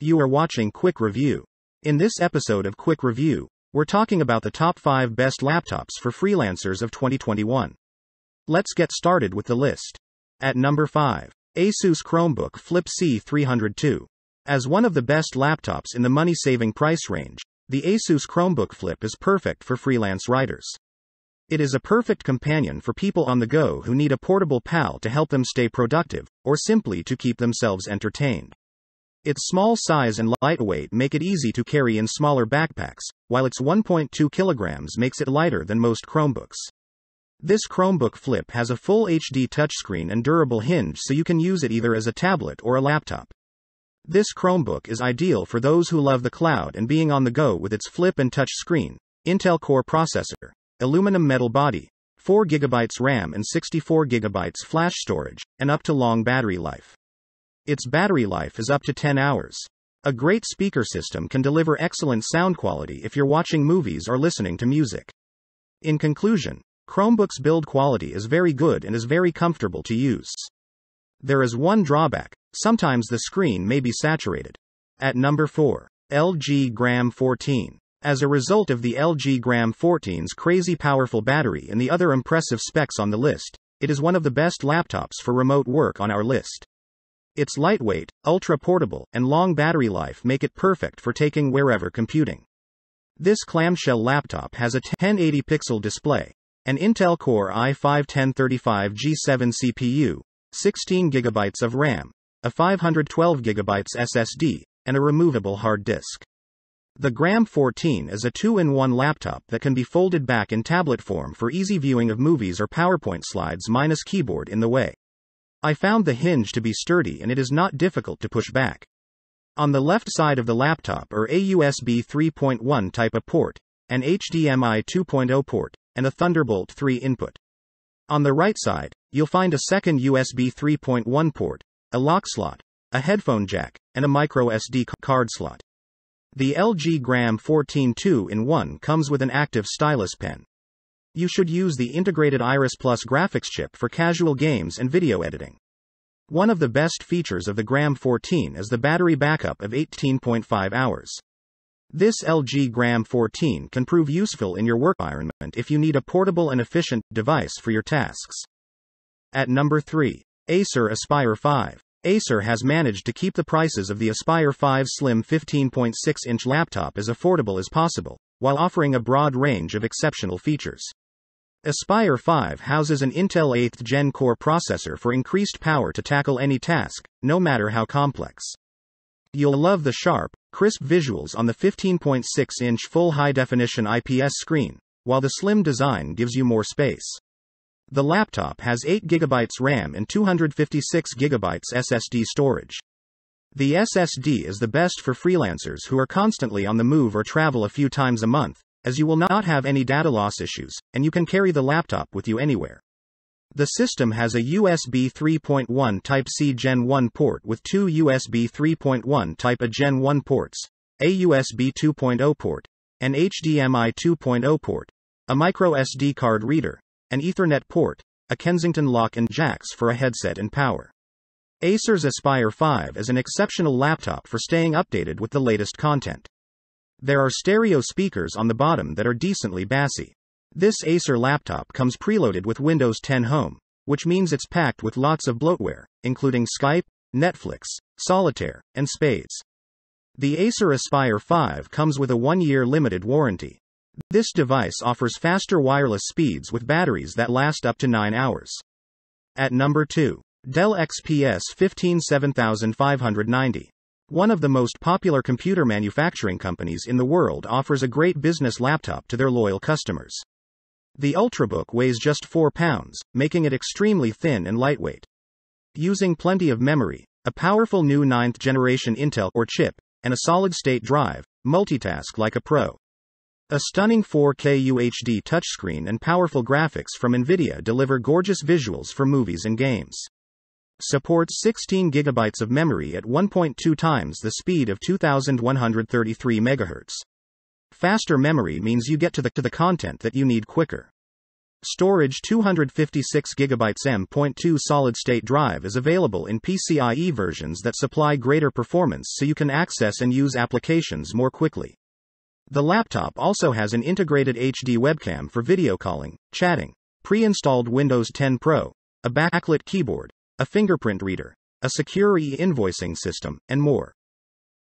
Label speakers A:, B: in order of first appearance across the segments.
A: You are watching Quick Review. In this episode of Quick Review, we're talking about the top 5 best laptops for freelancers of 2021. Let's get started with the list. At number 5, Asus Chromebook Flip C302. As one of the best laptops in the money saving price range, the Asus Chromebook Flip is perfect for freelance writers. It is a perfect companion for people on the go who need a portable pal to help them stay productive, or simply to keep themselves entertained. Its small size and lightweight make it easy to carry in smaller backpacks, while its 1.2 kilograms makes it lighter than most Chromebooks. This Chromebook Flip has a full HD touchscreen and durable hinge so you can use it either as a tablet or a laptop. This Chromebook is ideal for those who love the cloud and being on the go with its flip and touch screen, Intel Core processor, aluminum metal body, 4 GB RAM and 64 GB flash storage, and up to long battery life. Its battery life is up to 10 hours. A great speaker system can deliver excellent sound quality if you're watching movies or listening to music. In conclusion, Chromebook's build quality is very good and is very comfortable to use. There is one drawback sometimes the screen may be saturated. At number 4, LG Gram 14. As a result of the LG Gram 14's crazy powerful battery and the other impressive specs on the list, it is one of the best laptops for remote work on our list. Its lightweight, ultra portable, and long battery life make it perfect for taking wherever computing. This clamshell laptop has a 1080 pixel display, an Intel Core i5 1035G7 CPU, 16GB of RAM, a 512GB SSD, and a removable hard disk. The Gram 14 is a two in one laptop that can be folded back in tablet form for easy viewing of movies or PowerPoint slides, minus keyboard in the way. I found the hinge to be sturdy and it is not difficult to push back. On the left side of the laptop are a USB 3.1 type of port, an HDMI 2.0 port, and a Thunderbolt 3 input. On the right side, you'll find a second USB 3.1 port, a lock slot, a headphone jack, and a micro SD card slot. The LG Gram 14 2-in-1 comes with an active stylus pen. You should use the integrated Iris Plus graphics chip for casual games and video editing. One of the best features of the Gram 14 is the battery backup of 18.5 hours. This LG Gram 14 can prove useful in your work environment if you need a portable and efficient device for your tasks. At number 3, Acer Aspire 5. Acer has managed to keep the prices of the Aspire 5 Slim 15.6 inch laptop as affordable as possible, while offering a broad range of exceptional features. Aspire 5 houses an Intel 8th Gen Core processor for increased power to tackle any task, no matter how complex. You'll love the sharp, crisp visuals on the 15.6 inch full high definition IPS screen, while the slim design gives you more space. The laptop has 8GB RAM and 256GB SSD storage. The SSD is the best for freelancers who are constantly on the move or travel a few times a month, as you will not have any data loss issues, and you can carry the laptop with you anywhere. The system has a USB 3.1 Type C Gen 1 port with two USB 3.1 Type A Gen 1 ports, a USB 2.0 port, an HDMI 2.0 port, a micro SD card reader, an Ethernet port, a Kensington lock and jacks for a headset and power. Acer's Aspire 5 is an exceptional laptop for staying updated with the latest content. There are stereo speakers on the bottom that are decently bassy. This Acer laptop comes preloaded with Windows 10 Home, which means it's packed with lots of bloatware, including Skype, Netflix, Solitaire, and Spades. The Acer Aspire 5 comes with a one year limited warranty, this device offers faster wireless speeds with batteries that last up to 9 hours. At number 2. Dell XPS 15 7590. One of the most popular computer manufacturing companies in the world offers a great business laptop to their loyal customers. The Ultrabook weighs just 4 pounds, making it extremely thin and lightweight. Using plenty of memory, a powerful new 9th generation Intel or chip, and a solid state drive, multitask like a pro. A stunning 4K UHD touchscreen and powerful graphics from NVIDIA deliver gorgeous visuals for movies and games. Supports 16 GB of memory at 1.2 times the speed of 2133 MHz. Faster memory means you get to the, to the content that you need quicker. Storage 256 GB M.2 solid state drive is available in PCIe versions that supply greater performance so you can access and use applications more quickly. The laptop also has an integrated HD webcam for video calling, chatting, pre installed Windows 10 Pro, a backlit keyboard, a fingerprint reader, a secure e invoicing system, and more.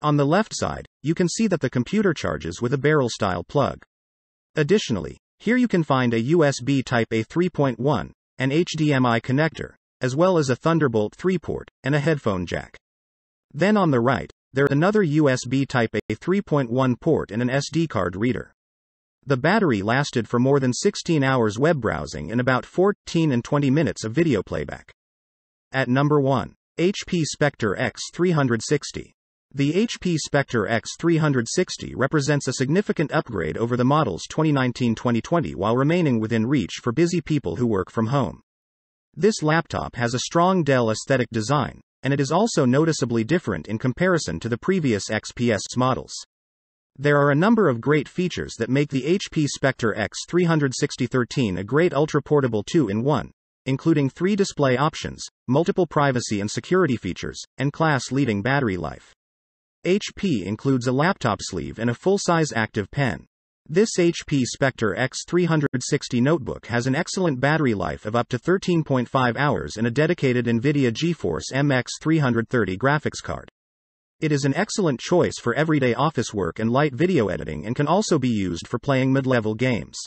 A: On the left side, you can see that the computer charges with a barrel style plug. Additionally, here you can find a USB Type A 3.1, an HDMI connector, as well as a Thunderbolt 3 port, and a headphone jack. Then on the right, there's another USB Type A 3.1 port and an SD card reader. The battery lasted for more than 16 hours web browsing and about 14 and 20 minutes of video playback. At number 1, HP Spectre X360. The HP Spectre X360 represents a significant upgrade over the models 2019 2020 while remaining within reach for busy people who work from home. This laptop has a strong Dell aesthetic design, and it is also noticeably different in comparison to the previous XPS models. There are a number of great features that make the HP Spectre X36013 a great ultra-portable 2-in-1, including three display options, multiple privacy and security features, and class-leading battery life. HP includes a laptop sleeve and a full-size active pen. This HP Spectre X360 notebook has an excellent battery life of up to 13.5 hours and a dedicated NVIDIA GeForce MX330 graphics card. It is an excellent choice for everyday office work and light video editing and can also be used for playing mid level games.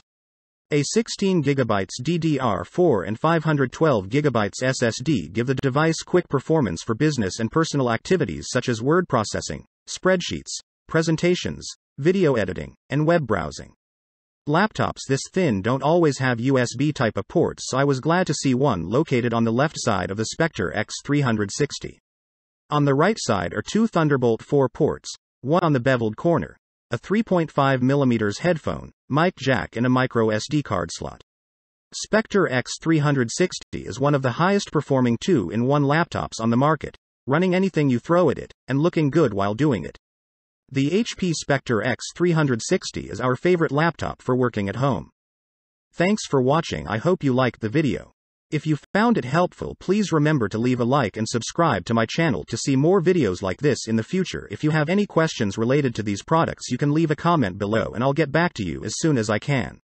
A: A 16GB DDR4 and 512GB SSD give the device quick performance for business and personal activities such as word processing, spreadsheets, presentations, video editing, and web browsing. Laptops this thin don't always have USB type of ports, so I was glad to see one located on the left side of the Spectre X360. On the right side are two Thunderbolt 4 ports, one on the beveled corner, a 3.5mm headphone, mic jack, and a micro SD card slot. Spectre X360 is one of the highest performing 2 in 1 laptops on the market, running anything you throw at it, and looking good while doing it. The HP Spectre X360 is our favorite laptop for working at home. Thanks for watching. I hope you liked the video. If you found it helpful, please remember to leave a like and subscribe to my channel to see more videos like this in the future. If you have any questions related to these products, you can leave a comment below and I'll get back to you as soon as I can.